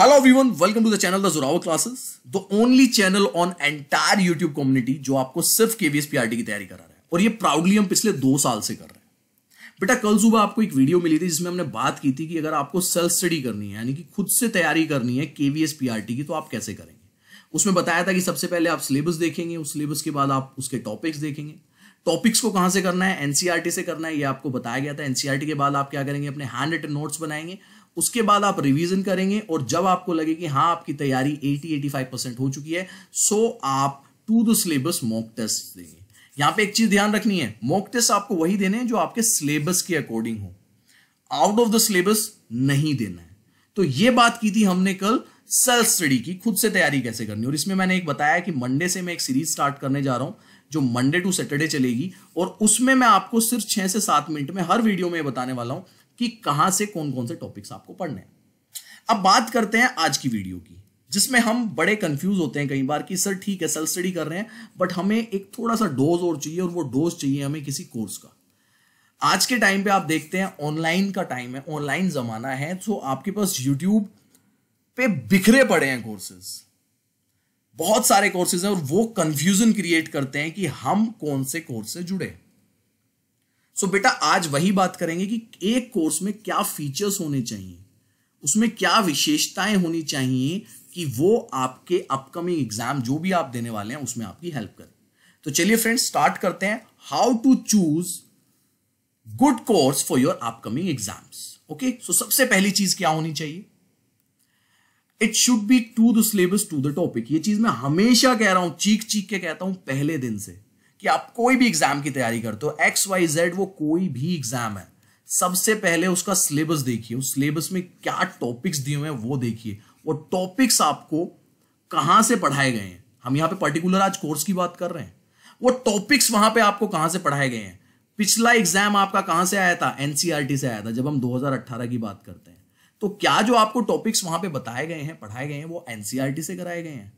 Hello everyone welcome to the channel the Zorawar classes the only channel on entire YouTube community जो आपको सिर्फ केवीएसपीआरटी की तैयारी करा रहा है और ये प्राउडली हम पिछले दो साल से कर रहे हैं बेटा कल सुबह आपको एक वीडियो मिली थी जिसमें हमने बात की थी कि अगर आपको सेल्फ स्टडी करनी है यानी कि खुद से तैयारी करनी है केवीएसपीआरटी की तो आप कैसे करेंगे उसमें बताया था कि सबसे पहले आप सिलेबस देखेंगे उस सिलेबस के बाद आप उसके टॉपिक्स देखेंगे टॉपिक्स को कहाँ से करना है एनसीआरटी e से करना है ये आपको बताया गया था एनसीआरटी e के बाद आप क्या करेंगे अपने हैंड रिटन नोट्स बनाएंगे उसके बाद आप रिवीजन करेंगे और जब आपको लगे कि हाँ आपकी तैयारी 80-85 परसेंट हो चुकी है सो आप to the syllabus mock test देंगे यहां पे एक चीज ध्यान रखनी है मॉक टेस्ट आपको वही देने हैं जो आपके सिलेबस के अकॉर्डिंग हो आउट ऑफ द सिलेबस नहीं देना है तो ये बात की थी हमने कल सेल्फ स्टडी की खुद से तैयारी कैसे करनी और इसमें मैंने एक बताया कि मंडे से मैं एक सीरीज स्टार्ट करने जा रहा हूं जो मंडे टू सैटरडे चलेगी और उसमें मैं आपको सिर्फ छह से सात मिनट में हर वीडियो में बताने वाला हूं कि कहां से कौन कौन से टॉपिक्स आपको पढ़ने हैं अब बात करते हैं आज की वीडियो की जिसमें हम बड़े कंफ्यूज होते हैं कई बार कि सर ठीक है सेल्फ स्टडी कर रहे हैं बट हमें एक थोड़ा सा डोज और चाहिए और वो डोज चाहिए हमें किसी कोर्स का आज के टाइम पे आप देखते हैं ऑनलाइन का टाइम है ऑनलाइन जमाना है तो आपके पास यूट्यूब पे बिखरे पड़े हैं कोर्सेज बहुत सारे कोर्सेज हैं और वो कंफ्यूजन क्रिएट करते हैं कि हम कौन से कोर्स से जुड़े हैं सो बेटा आज वही बात करेंगे कि एक कोर्स में क्या फीचर्स होने चाहिए उसमें क्या विशेषताएं होनी चाहिए कि वो आपके अपकमिंग एग्जाम जो भी आप देने वाले हैं उसमें आपकी हेल्प करें तो चलिए फ्रेंड्स स्टार्ट करते हैं how to choose good course for your upcoming exams okay so सबसे पहली चीज क्या होनी चाहिए it should be to the syllabus to the topic ये चीज मैं हमेशा कह रहा हूं चीख चीख के कहता हूं पहले दिन से कि आप कोई भी एग्जाम की तैयारी करते हो एक्स वाई जेड वो कोई भी एग्जाम है सबसे पहले उसका सिलेबस देखिए उस सिलेबस में क्या टॉपिक्स दिए हुए हैं वो देखिए वो टॉपिक्स आपको कहाँ से पढ़ाए गए हैं हम यहाँ पे पर्टिकुलर आज कोर्स की बात कर रहे हैं वो टॉपिक्स वहां पे आपको कहाँ से पढ़ाए गए हैं पिछला एग्जाम आपका कहाँ से आया था एनसीईआरटी e से आया था जब हम 2018 की बात करते हैं तो क्या जो आपको टॉपिक्स वहां पे बताए गए हैं पढ़ाए गए हैं वो एनसीईआरटी e से कराए गए हैं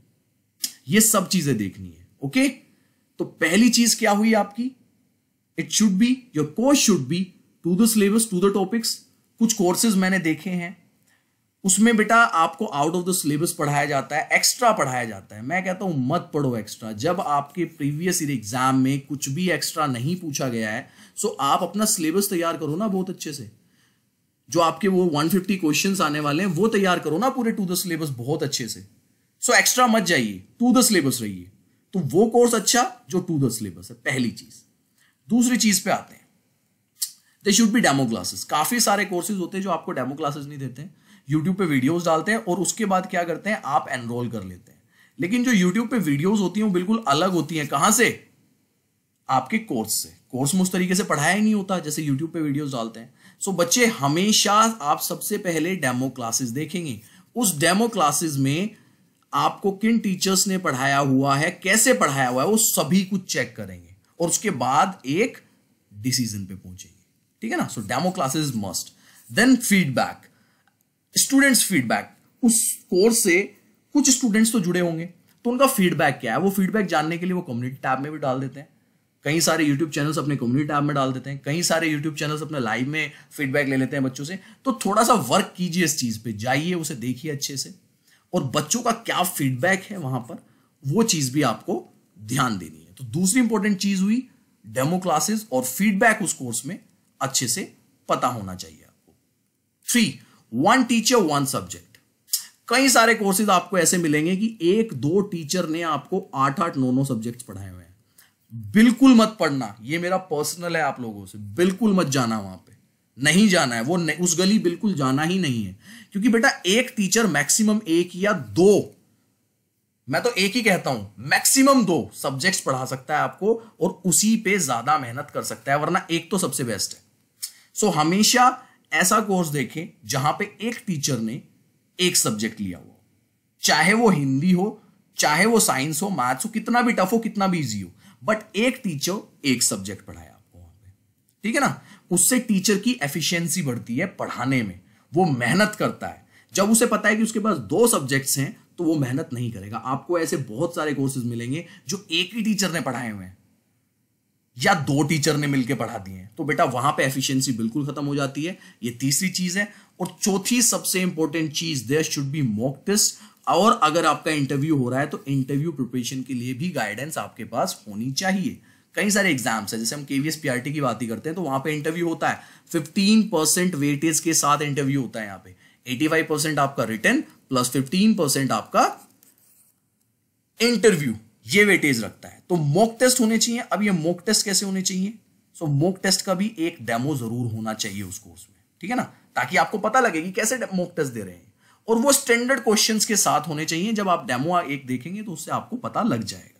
ये सब चीजें देखनी है ओके okay? तो पहली चीज क्या हुई आपकी it should be your course should be to the syllabus to the topics कुछ कोर्सेज मैंने देखे हैं उसमें बेटा आपको आउट ऑफ द सिलेबस पढ़ाया जाता है एक्स्ट्रा पढ़ाया जाता है मैं कहता हूं मत पढ़ो एक्स्ट्रा जब आपके प्रीवियस ईयर एग्जाम में कुछ भी एक्स्ट्रा नहीं पूछा गया है सो आप अपना सिलेबस तैयार करो ना बहुत अच्छे से जो आपके वो 150 क्वेश्चन आने वाले हैं वो तैयार करो ना पूरे टू द सिलेबस बहुत अच्छे से सो एक्स्ट्रा मत जाइए टू द सिलेबस रहिए तो वो कोर्स अच्छा जो टू द सिलेबस है पहली चीज दूसरी चीज पे आते हैं they should be demo classes काफी सारे कोर्सेज होते हैं जो आपको डेमो क्लासेस नहीं देते यूट्यूब पे वीडियोस डालते हैं और उसके बाद क्या करते हैं आप एनरोल कर लेते हैं लेकिन जो यूट्यूब पे वीडियोज होती हैं वो बिल्कुल अलग होती हैं कहाँ से आपके कोर्स से कोर्स में उस तरीके से पढ़ाया ही नहीं होता जैसे यूट्यूब पे वीडियोज डालते हैं सो so, बच्चे हमेशा आप सबसे पहले डेमो क्लासेस देखेंगे उस डेमो क्लासेस में आपको किन टीचर्स ने पढ़ाया हुआ है कैसे पढ़ाया हुआ है वो सभी कुछ चेक करेंगे और उसके बाद एक डिसीजन पे पहुंचेंगे ठीक है ना so demo classes must then feedback students feedback उस कोर्स से कुछ स्टूडेंट्स तो जुड़े होंगे तो उनका फीडबैक क्या है वो फीडबैक जानने के लिए वो कम्युनिटी टैब में भी डाल देते हैं कई सारे यूट्यूब चैनल्स अपने कम्युनिटी टैब में डाल देते हैं कई सारे यूट्यूब चैनल्स अपने लाइव में फीडबैक ले लेते हैं बच्चों से तो थोड़ा सा वर्क कीजिए इस चीज़ पे जाइए उसे देखिए अच्छे से और बच्चों का क्या फीडबैक है वहां पर वो चीज भी आपको ध्यान देनी है तो दूसरी इंपॉर्टेंट चीज हुई डेमो क्लासेस और फीडबैक उस कोर्स में अच्छे से पता होना चाहिए आपको three one teacher one subject कई सारे कोर्सेज आपको ऐसे मिलेंगे कि एक दो टीचर ने आपको आठ आठ नौ नौ सब्जेक्ट पढ़ाए हुए हैं बिल्कुल मत पढ़ना ये मेरा पर्सनल है आप लोगों से बिल्कुल मत जाना वहां नहीं जाना है वो उस गली बिल्कुल जाना ही नहीं है क्योंकि बेटा एक टीचर मैक्सिमम एक या दो मैं तो एक ही कहता हूं मैक्सिमम दो सब्जेक्ट्स पढ़ा सकता है आपको और उसी पे ज्यादा मेहनत कर सकता है वरना एक तो सबसे बेस्ट है सो हमेशा ऐसा कोर्स देखें जहां पे एक टीचर ने एक सब्जेक्ट लिया हो चाहे वो हिंदी हो चाहे वो साइंस हो मैथ्स हो कितना भी टफ हो कितना भी ईजी हो बट एक टीचर एक सब्जेक्ट पढ़ाया ठीक है ना उससे टीचर की एफिशिएंसी बढ़ती है पढ़ाने में वो मेहनत करता है जब उसे पता है कि उसके पास दो सब्जेक्ट्स हैं तो वो मेहनत नहीं करेगा आपको ऐसे बहुत सारे कोर्सेज मिलेंगे जो एक ही टीचर ने पढ़ाए हुए हैं या दो टीचर ने मिलकर पढ़ा दिए हैं तो बेटा वहां पे एफिशिएंसी बिल्कुल खत्म हो जाती है ये तीसरी चीज है और चौथी सबसे इंपॉर्टेंट चीज there should be mock test और अगर आपका इंटरव्यू हो रहा है तो इंटरव्यू प्रिपरेशन के लिए भी गाइडेंस आपके पास होनी चाहिए कई सारे एग्जाम्स हैं जैसे हम केवीएस पीआरटी की बात ही करते हैं तो वहां पे इंटरव्यू होता है 15 परसेंट वेटेज के साथ इंटरव्यू होता है यहाँ पे 85 परसेंट आपका रिटर्न प्लस 15 परसेंट आपका इंटरव्यू ये वेटेज रखता है तो मॉक टेस्ट होने चाहिए अब ये मॉक टेस्ट कैसे होने चाहिए सो मॉक टेस्ट का भी एक डेमो जरूर होना चाहिए उस कोर्स में ठीक है ना ताकि आपको पता लगे कि कैसे मॉक टेस्ट दे रहे हैं और वो स्टैंडर्ड क्वेश्चंस के साथ होने चाहिए जब आप डेमो एक देखेंगे तो उससे आपको पता लग जाएगा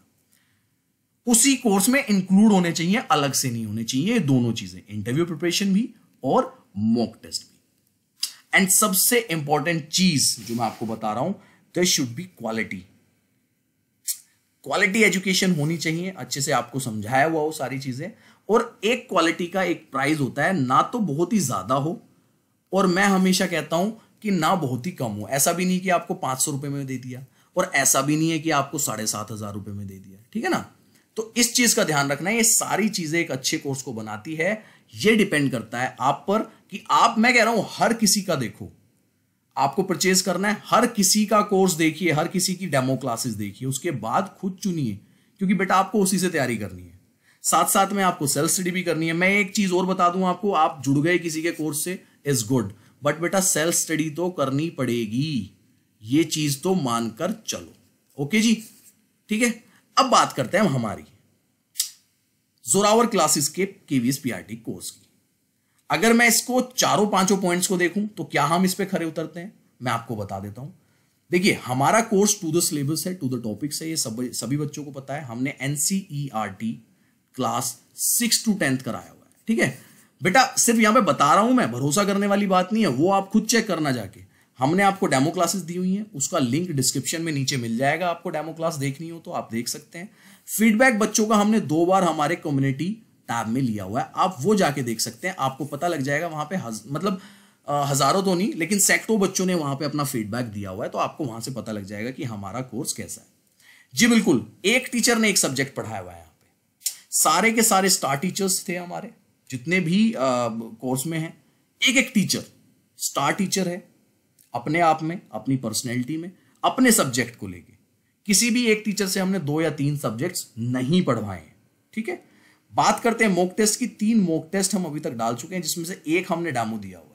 उसी कोर्स में इंक्लूड होने चाहिए अलग से नहीं होने चाहिए दोनों चीजें इंटरव्यू प्रिपरेशन भी और मॉक टेस्ट भी एंड सबसे इंपॉर्टेंट चीज जो मैं आपको बता रहा हूं this should be quality quality education होनी चाहिए अच्छे से आपको समझाया हुआ हो सारी चीजें और एक क्वालिटी का एक प्राइस होता है ना तो बहुत ही ज्यादा हो और मैं हमेशा कहता हूं कि ना बहुत ही कम हो ऐसा भी नहीं कि आपको पांच सौ रुपए में दे दिया और ऐसा भी नहीं है कि आपको साढ़े सात हजार रुपए में दे दिया ठीक है ना तो इस चीज का ध्यान रखना है ये सारी चीजें एक अच्छे कोर्स को बनाती है ये डिपेंड करता है आप पर कि आप मैं कह रहा हूं हर किसी का देखो आपको परचेज करना है हर किसी का कोर्स देखिए हर किसी की डेमो क्लासेस देखिए उसके बाद खुद चुनिए क्योंकि बेटा आपको उसी से तैयारी करनी है साथ साथ में आपको सेल्फ स्टडी भी करनी है मैं एक चीज और बता दूं आपको आप जुड़ गए किसी के कोर्स से इज गुड बट बेटा सेल्फ स्टडी तो करनी पड़ेगी ये चीज तो मानकर चलो ओके जी ठीक है अब बात करते हैं हम हमारी जोरावर क्लासेस के केवीएस पीआरटी कोर्स की अगर मैं इसको चारों पांचों पॉइंट्स को देखूं तो क्या हम इस पर खरे उतरते हैं मैं आपको बता देता हूं देखिए हमारा कोर्स टू द सिलेबस है टू द टॉपिक्स है ये सब सभी बच्चों को पता है हमने NCERT class six to tenth कराया हुआ है ठीक है बेटा सिर्फ यहां पे बता रहा हूं मैं भरोसा करने वाली बात नहीं है वो आप खुद चेक करना जाके हमने आपको डेमो क्लासेस दी हुई हैं उसका लिंक डिस्क्रिप्शन में नीचे मिल जाएगा आपको डेमो क्लास देखनी हो तो आप देख सकते हैं फीडबैक बच्चों का हमने दो बार हमारे कम्युनिटी टैब में लिया हुआ है आप वो जाके देख सकते हैं आपको पता लग जाएगा वहां पे हज, मतलब आ, हजारों तो नहीं लेकिन सैकड़ों बच्चों ने वहां पे अपना फीडबैक दिया हुआ है तो आपको वहां से पता लग जाएगा कि हमारा कोर्स कैसा है जी बिल्कुल एक टीचर ने एक सब्जेक्ट पढ़ाया हुआ है यहाँ पे सारे के सारे स्टार टीचर्स थे हमारे जितने भी कोर्स में हैं एक एक टीचर स्टार टीचर है अपने आप में अपनी पर्सनैलिटी में अपने सब्जेक्ट को लेके किसी भी एक टीचर से हमने दो या तीन सब्जेक्ट्स नहीं पढ़वाए हैं ठीक है बात करते हैं मोक टेस्ट की तीन मोक टेस्ट हम अभी तक डाल चुके हैं जिसमें से एक हमने डामो दिया हुआ है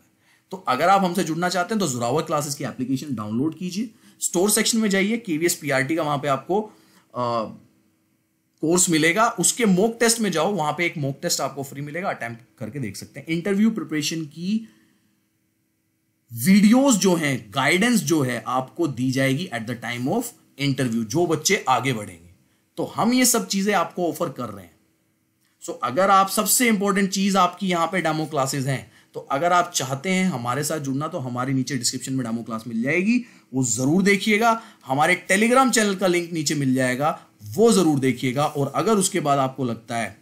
तो अगर आप हमसे जुड़ना चाहते हैं तो जुरावर क्लासेस की एप्लीकेशन डाउनलोड कीजिए स्टोर सेक्शन में जाइए केवीएस पीआरटी का वहां पे आपको आ, कोर्स मिलेगा उसके मोक टेस्ट में जाओ वहां पे एक मोक टेस्ट आपको फ्री मिलेगा अटेम्प्ट करके देख सकते हैं इंटरव्यू प्रिपरेशन की वीडियोस जो हैं गाइडेंस जो है आपको दी जाएगी at the time of interview जो बच्चे आगे बढ़ेंगे तो हम ये सब चीजें आपको ऑफर कर रहे हैं सो so, अगर आप सबसे इंपॉर्टेंट चीज आपकी यहाँ पे डेमो क्लासेस हैं तो अगर आप चाहते हैं हमारे साथ जुड़ना तो हमारे नीचे डिस्क्रिप्शन में डेमो क्लास मिल जाएगी वो जरूर देखिएगा हमारे टेलीग्राम चैनल का लिंक नीचे मिल जाएगा वो जरूर देखिएगा और अगर उसके बाद आपको लगता है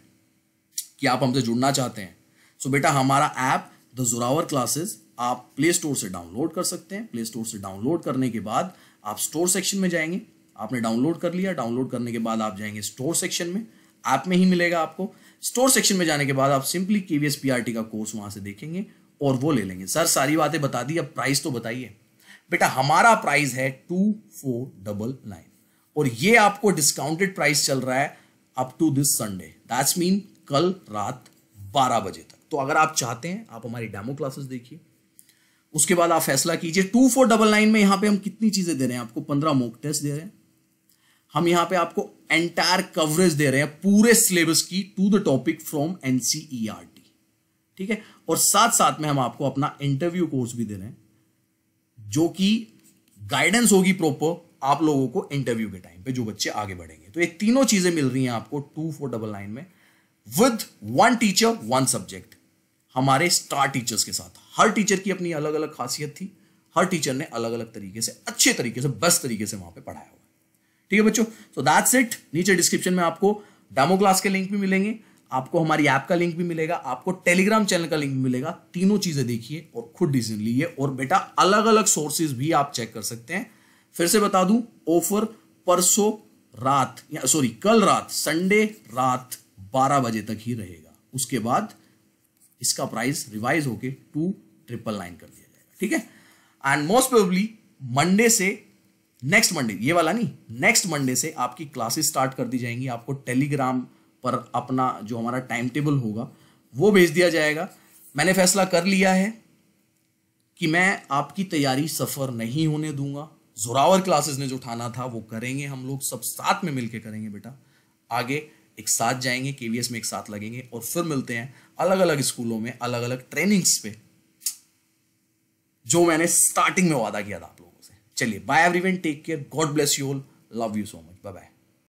कि आप हमसे जुड़ना चाहते हैं सो तो so, बेटा हमारा ऐप द जोरावर क्लासेस आप प्ले स्टोर से डाउनलोड कर सकते हैं प्ले स्टोर से डाउनलोड करने के बाद आप स्टोर सेक्शन में जाएंगे आपने डाउनलोड कर लिया डाउनलोड करने के बाद आप जाएंगे स्टोर सेक्शन में ऐप में ही मिलेगा आपको स्टोर सेक्शन में जाने के बाद आप सिंपली के वी का कोर्स वहां से देखेंगे और वो ले लेंगे सर सारी बातें बता दी अब प्राइस तो बताइए बेटा हमारा प्राइस है टू फोर डबल नाइन और ये आपको डिस्काउंटेड प्राइस चल रहा है up to this Sunday that's mean कल रात 12 बजे तक तो अगर आप चाहते हैं आप हमारी डेमो क्लासेस देखिए उसके बाद आप फैसला कीजिए टू फोर डबल नाइन में यहां पे हम कितनी चीज़ें दे रहे हैं आपको पंद्रह मोक टेस्ट दे रहे हैं हम यहां पे आपको एंटायर कवरेज दे रहे हैं पूरे सिलेबस की to the topic from NCERT ठीक है और साथ साथ में हम आपको अपना इंटरव्यू कोर्स भी दे रहे हैं जो कि गाइडेंस होगी प्रॉपर आप लोगों को इंटरव्यू के टाइम पे जो बच्चे आगे बढ़ेंगे तो ये तीनों चीजें मिल रही हैं आपको टू फोर डबल नाइन में with one teacher one subject हमारे स्टार टीचर्स के साथ हर टीचर की अपनी अलग अलग खासियत थी हर टीचर ने अलग अलग तरीके से अच्छे तरीके से बेस्ट तरीके से वहां पे पढ़ाया हुआ ठीक है बच्चों सो दैट्स इट नीचे डिस्क्रिप्शन में आपको डेमो क्लास के लिंक भी मिलेंगे आपको हमारी ऐप का लिंक भी मिलेगा आपको टेलीग्राम चैनल का लिंक भी मिलेगा तीनों चीजें देखिए और खुद डिसीजन लीजिए और बेटा अलग अलग सोर्सेज भी आप चेक कर सकते हैं फिर से बता दूं ऑफर परसों रात या सॉरी कल रात संडे रात 12 बजे तक ही रहेगा उसके बाद इसका प्राइस रिवाइज होके टू ट्रिपल नाइन कर दिया जाएगा ठीक है एंड मोस्ट प्रोबली मंडे से नेक्स्ट मंडे ये वाला नहीं नेक्स्ट मंडे से आपकी क्लासेस स्टार्ट कर दी जाएंगी आपको टेलीग्राम पर अपना जो हमारा टाइम टेबल होगा वो भेज दिया जाएगा मैंने फैसला कर लिया है कि मैं आपकी तैयारी सफ़र नहीं होने दूंगा जोरावर क्लासेस ने जो उठाना था वो करेंगे हम लोग सब साथ में मिलके करेंगे बेटा आगे एक साथ जाएंगे केवीएस में एक साथ लगेंगे और फिर मिलते हैं अलग अलग स्कूलों में अलग अलग ट्रेनिंग्स पे जो मैंने स्टार्टिंग में वादा किया था आप लोगों से चलिए bye everyone take care God bless you all love you so much bye bye